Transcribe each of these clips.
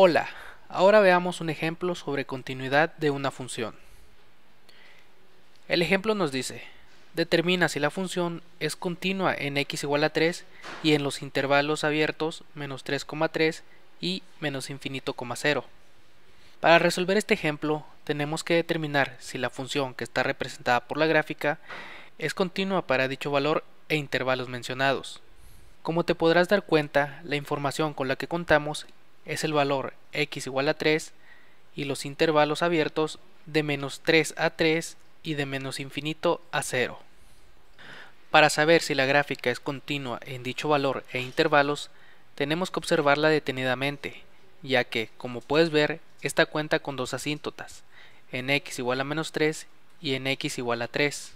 Hola, ahora veamos un ejemplo sobre continuidad de una función. El ejemplo nos dice, determina si la función es continua en x igual a 3 y en los intervalos abiertos menos 3,3 y menos infinito, Para resolver este ejemplo, tenemos que determinar si la función que está representada por la gráfica es continua para dicho valor e intervalos mencionados. Como te podrás dar cuenta, la información con la que contamos es el valor x igual a 3 y los intervalos abiertos de menos 3 a 3 y de menos infinito a 0. Para saber si la gráfica es continua en dicho valor e intervalos, tenemos que observarla detenidamente, ya que, como puedes ver, esta cuenta con dos asíntotas, en x igual a menos 3 y en x igual a 3.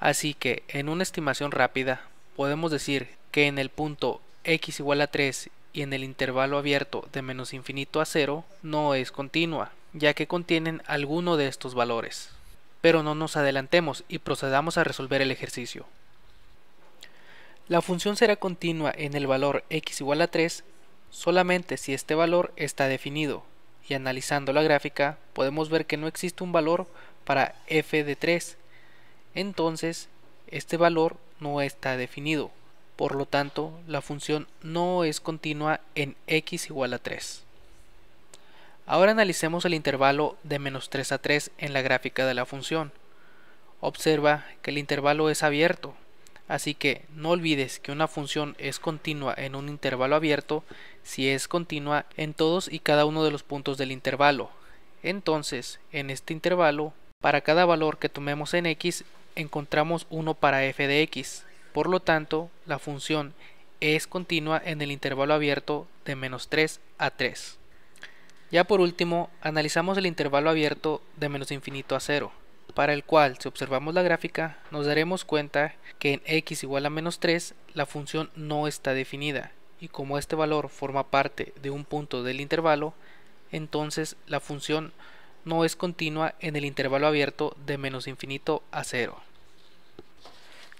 Así que, en una estimación rápida, podemos decir que en el punto x igual a 3 y en el intervalo abierto de menos infinito a cero no es continua, ya que contienen alguno de estos valores. Pero no nos adelantemos y procedamos a resolver el ejercicio. La función será continua en el valor x igual a 3 solamente si este valor está definido, y analizando la gráfica podemos ver que no existe un valor para f de 3, entonces este valor no está definido. Por lo tanto, la función no es continua en x igual a 3. Ahora analicemos el intervalo de menos 3 a 3 en la gráfica de la función. Observa que el intervalo es abierto, así que no olvides que una función es continua en un intervalo abierto si es continua en todos y cada uno de los puntos del intervalo. Entonces, en este intervalo, para cada valor que tomemos en x, encontramos uno para f de x, por lo tanto, la función es continua en el intervalo abierto de menos 3 a 3. Ya por último, analizamos el intervalo abierto de menos infinito a 0, para el cual, si observamos la gráfica, nos daremos cuenta que en x igual a menos 3 la función no está definida, y como este valor forma parte de un punto del intervalo, entonces la función no es continua en el intervalo abierto de menos infinito a 0.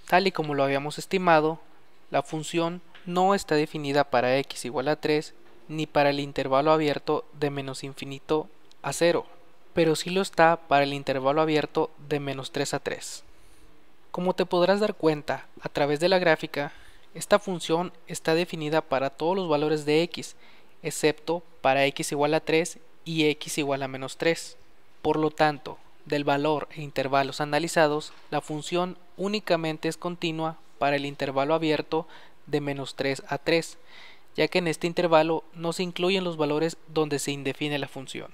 Tal y como lo habíamos estimado, la función no está definida para x igual a 3 ni para el intervalo abierto de menos infinito a 0, pero sí lo está para el intervalo abierto de menos 3 a 3. Como te podrás dar cuenta a través de la gráfica, esta función está definida para todos los valores de x, excepto para x igual a 3 y x igual a menos 3. Por lo tanto, del valor e intervalos analizados, la función únicamente es continua para el intervalo abierto de menos 3 a 3, ya que en este intervalo no se incluyen los valores donde se indefine la función.